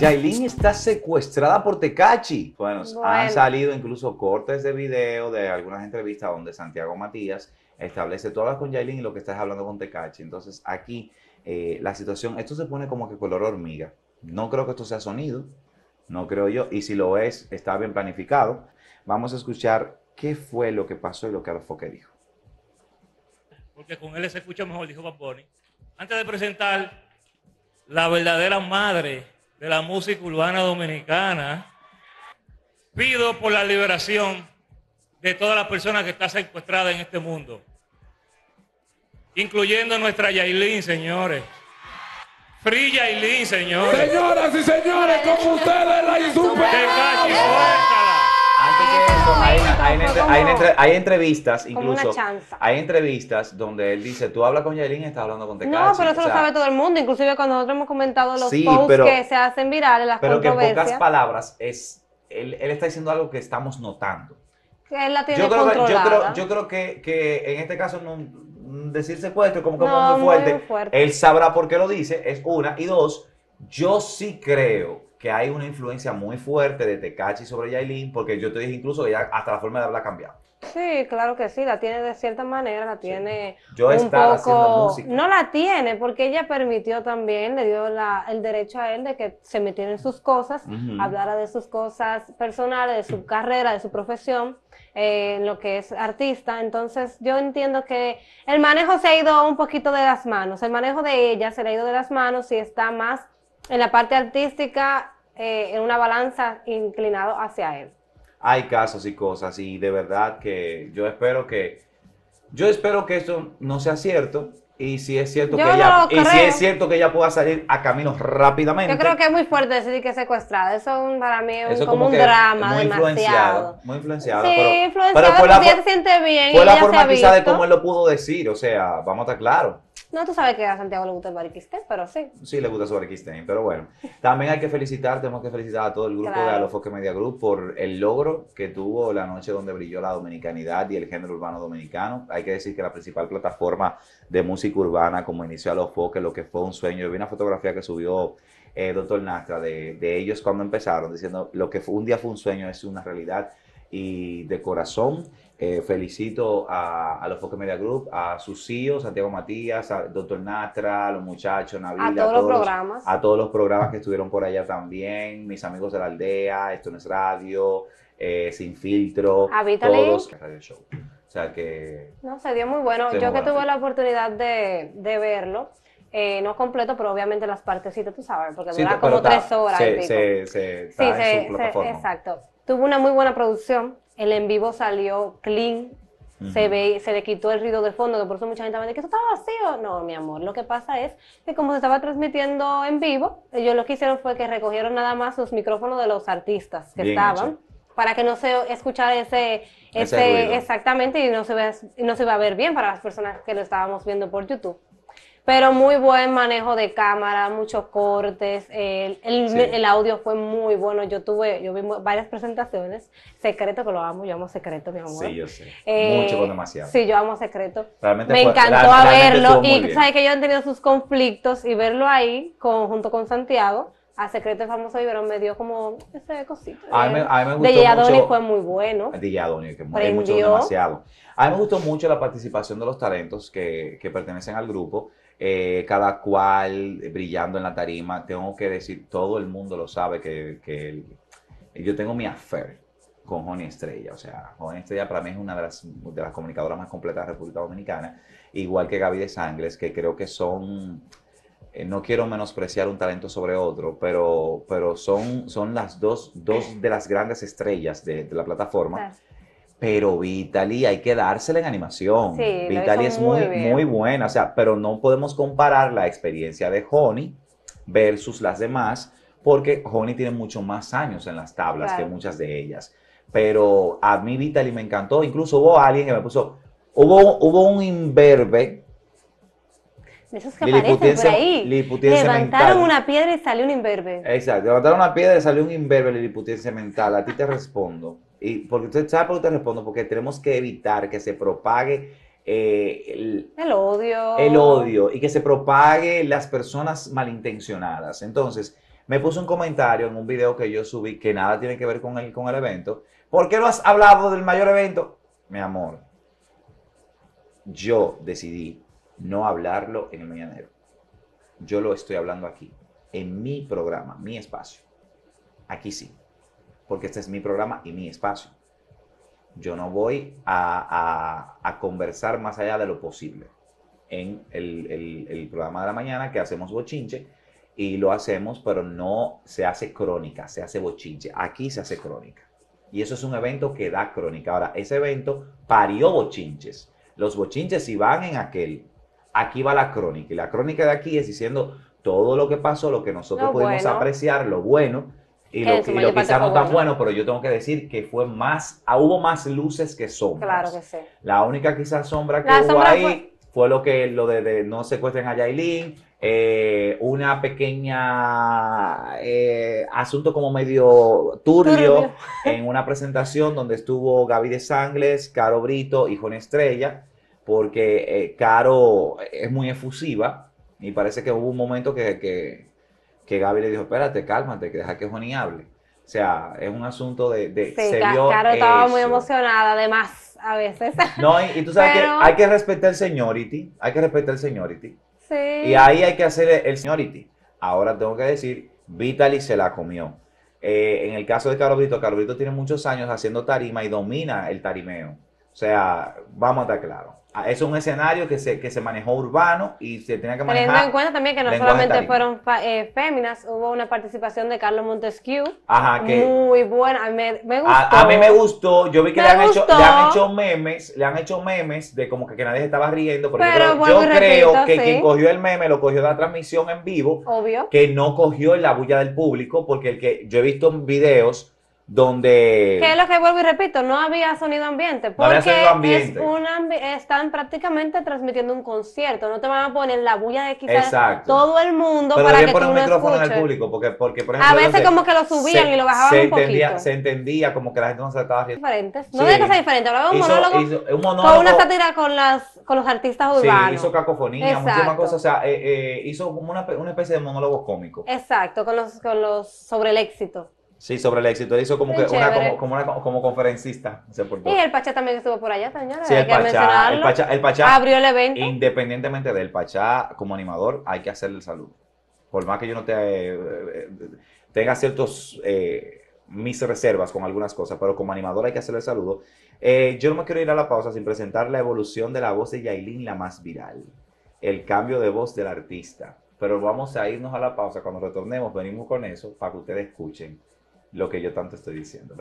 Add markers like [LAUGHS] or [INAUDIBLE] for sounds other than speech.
Yailin está secuestrada por Tecachi. Bueno, han salido incluso cortes de video de algunas entrevistas donde Santiago Matías establece, todas con Yailin y lo que estás hablando con Tecachi. Entonces aquí eh, la situación, esto se pone como que color hormiga. No creo que esto sea sonido, no creo yo, y si lo es, está bien planificado. Vamos a escuchar qué fue lo que pasó y lo que Alfoque dijo. Porque con él se escucha mejor, dijo Paponi. Antes de presentar la verdadera madre de la música urbana dominicana. Pido por la liberación de todas las personas que están secuestradas en este mundo, incluyendo nuestra Yailin, señores. Free Yailin, señores. Señoras y señores, como ustedes la insuperable hay, entrevistas, incluso. Hay entrevistas donde él dice: Tú hablas con Yailin y estás hablando con Tecachi. No, pero eso lo sabe todo el mundo. Inclusive cuando nosotros hemos comentado los posts que se hacen virales, las pero controversias. Pero que en pocas palabras, es, él, está diciendo algo que estamos notando. yo creo Que, yo que, en este caso no, decir secuestro como que muy fuerte. Él sabrá por qué lo dice, es una. Y dos, yo sí creo que hay una influencia muy fuerte de Tecachi sobre Yailin, porque yo te dije incluso que ya hasta la forma de hablar ha cambiado. Sí, claro que sí, la tiene de cierta manera, la tiene yo un poco... Haciendo música. No la tiene, porque ella permitió también, le dio el derecho a él de que se metiera en sus cosas, hablara de sus cosas personales, de su [CLEARS THROAT] carrera, de su profesión, eh, en lo que es artista. Entonces yo entiendo que el manejo se ha ido un poquito de las manos, el manejo de ella se le ha ido de las manos y está más en la parte artística eh, en una balanza inclinado hacia él. Hay casos y cosas y de verdad que yo espero que yo espero que eso no sea cierto y si es cierto que ella y si es cierto que ella pueda salir a caminos rápidamente. Yo creo que es muy fuerte decir que es secuestrada. Eso para mí es como, un drama muy demasiado. Influenciado, muy influenciado. Sí, pero, influenciado pero fue la, se siente bien. Fue la forma quizá de cómo él lo pudo decir, o sea, vamos a estar claros. No, tú sabes que a Santiago le gusta el bariquistén, pero sí. Sí, le gusta su bariquistén, pero bueno. También hay que felicitar, tenemos que felicitar a todo el grupo de Los Alofoque Media Group por el logro que tuvo la noche donde brilló la dominicanidad y el género urbano dominicano. Hay que decir que la principal plataforma de música urbana, como inició Alofoque, lo que fue un sueño. Yo vi una fotografía que subió el eh, Doctor Nastra de, ellos cuando empezaron, diciendo lo que fue, un día fue un sueño es una realidad y de corazón eh, felicito a, los Foque Media Group, a sus CEOs, Santiago Matías, a Doctor Nastra, a los muchachos, a todos, los programas. A todos los programas que estuvieron por allá también, mis amigos de la aldea, Esto no es radio, eh, Sin Filtro, todos todos Radio Show. O sea que... No, se dio muy bueno. Yo que tuve la oportunidad de, verlo, eh, no completo, pero obviamente las partecitas, tú sabes, porque dura como tres horas. Se, sí sí, exacto. Tuvo una muy buena producción, el en vivo salió clean, se, ve, se le quitó el ruido de fondo, que por eso mucha gente me dice que eso estaba vacío. No, mi amor, lo que pasa es que como se estaba transmitiendo en vivo, ellos lo que hicieron fue que recogieron nada más los micrófonos de los artistas que estaban. para que no se escuchara ese, ese, exactamente y no se, ve, no se va a ver bien para las personas que lo estábamos viendo por YouTube. Pero muy buen manejo de cámara, muchos cortes, eh, el, audio fue muy bueno. Yo tuve, yo vi varias presentaciones, secreto que lo amo, yo amo secreto, mi amor. Sí, yo sé. Eh, mucho con demasiado. Sí, yo amo secreto. Realmente Me encantó verlo y sabes que ellos han tenido sus conflictos y verlo ahí junto con Santiago a Secreto Famoso pero me dio como ese cosito. A mí, me gustó de Yadoni fue muy bueno. De Yadoni, que es mucho demasiado. A mí me gustó mucho la participación de los talentos que, que pertenecen al grupo. Eh, cada cual brillando en la tarima. Tengo que decir, todo el mundo lo sabe que, yo tengo mi affair con Joni Estrella. O sea, Joni Estrella para mí es una de las, de las comunicadoras más completas de República Dominicana, igual que Gaby de Sangres, que creo que son, eh, no quiero menospreciar un talento sobre otro, pero, pero son, son las dos, dos de las grandes estrellas de, la plataforma. Pero Vitaly hay que dársela en animación. Sí, Vitaly es muy, muy, buena, o sea, pero no podemos comparar la experiencia de Honey versus las demás, porque Honey tiene mucho más años en las tablas que muchas de ellas. Pero a mí Vitaly me encantó, incluso hubo alguien que me puso, hubo, hubo un imberbe. De esos que aparecen por ahí. Levantaron una piedra y salió un imberbe. Exacto, levantaron una piedra y salió un imberbe liliputiense mental. A ti te respondo. Y porque usted sabe por qué te respondo, porque tenemos que evitar que se propague eh, el, odio. El odio y que se propague las personas malintencionadas. Entonces, me puso un comentario en un video que yo subí que nada tiene que ver con el, con el evento. ¿Por qué no has hablado del mayor evento? Mi amor, yo decidí no hablarlo en el mañanero. Yo lo estoy hablando aquí, en mi programa, mi espacio. Aquí sí porque este es mi programa y mi espacio. Yo no voy a, conversar más allá de lo posible en el, programa de la mañana que hacemos bochinche y lo hacemos, pero no se hace crónica, se hace bochinche. Aquí se hace crónica. Y eso es un evento que da crónica. Ahora, ese evento parió bochinches. Los bochinches si van en aquel, aquí va la crónica. Y la crónica de aquí es diciendo todo lo que pasó, lo que nosotros podemos pudimos apreciar, lo bueno. Y lo, quizás no tan bueno, pero yo tengo que decir que fue más, ah, hubo más luces que sombras. Claro que sí. La única quizás sombra que hubo ahí fue... lo que lo de, no secuestren a Yailin, eh, una pequeña eh, asunto como medio turbio, [LAUGHS] en una presentación donde estuvo Gaby de Sangles, Caro Brito y Juan Estrella, porque eh, Caro es muy efusiva y parece que hubo un momento que que Gaby le dijo, espérate, cálmate, que deja que Johnny hable. O sea, es un asunto de... de sí, claro, estaba muy emocionada, además, a veces. No, y, tú sabes que hay que respetar el señority hay que respetar el señority Sí. Y ahí hay que hacer el seniority. Ahora tengo que decir, Vitaly se la comió. Eh, en el caso de Carolito, Carolito tiene muchos años haciendo tarima y domina el tarimeo. O sea, vamos a estar claros. Ah, es un escenario que se, que se manejó urbano y se tenía que manejar. Teniendo en cuenta también que no solamente fueron eh, féminas, hubo una participación de Carlos Montesquieu. Ajá, que. Muy buena. A mí me, gustó. A, mí me gustó. Yo vi que le han, hecho, le han, hecho, memes, le han hecho memes de como que, que nadie se estaba riendo. Pero, yo creo, bueno, creo que quien cogió el meme lo cogió de la transmisión en vivo. Obvio. Que no cogió la bulla del público, porque el que yo he visto en videos donde... es lo que vuelvo y repito, no había sonido ambiente, porque Es están prácticamente transmitiendo un concierto, no te van a poner la bulla de quitar Exacto. todo el mundo para que poner tú un no micrófono escuches. al público, porque, por ejemplo, A veces como que lo subían y lo bajaban un entendía, poquito. Se entendía como que la gente no se estaba haciendo... no sí. que sea diferente, hablaba un, un monólogo, con una sátira con, con los artistas urbanos. Sí, hizo cacofonía, muchísimas cosas, o sea, eh, eh, hizo como una, una, especie de monólogo cómico. Exacto, con los, con los sobre el éxito. Sí, sobre el éxito. hizo como, una, como, conferencista. y el Pachá también estuvo por allá, señora. Sí, el, Pachá, el Pachá, el Pachá, abrió el evento. Independientemente del Pachá, como animador, hay que hacerle el saludo. Por más que yo no te, eh, tenga ciertos eh, mis reservas con algunas cosas, pero como animador hay que hacerle el saludo. Eh, yo no me quiero ir a la pausa sin presentar la evolución de la voz de Yailin, la más viral. El cambio de voz del artista. Pero vamos a irnos a la pausa. Cuando retornemos, venimos con eso para que ustedes escuchen lo que yo tanto estoy diciendo.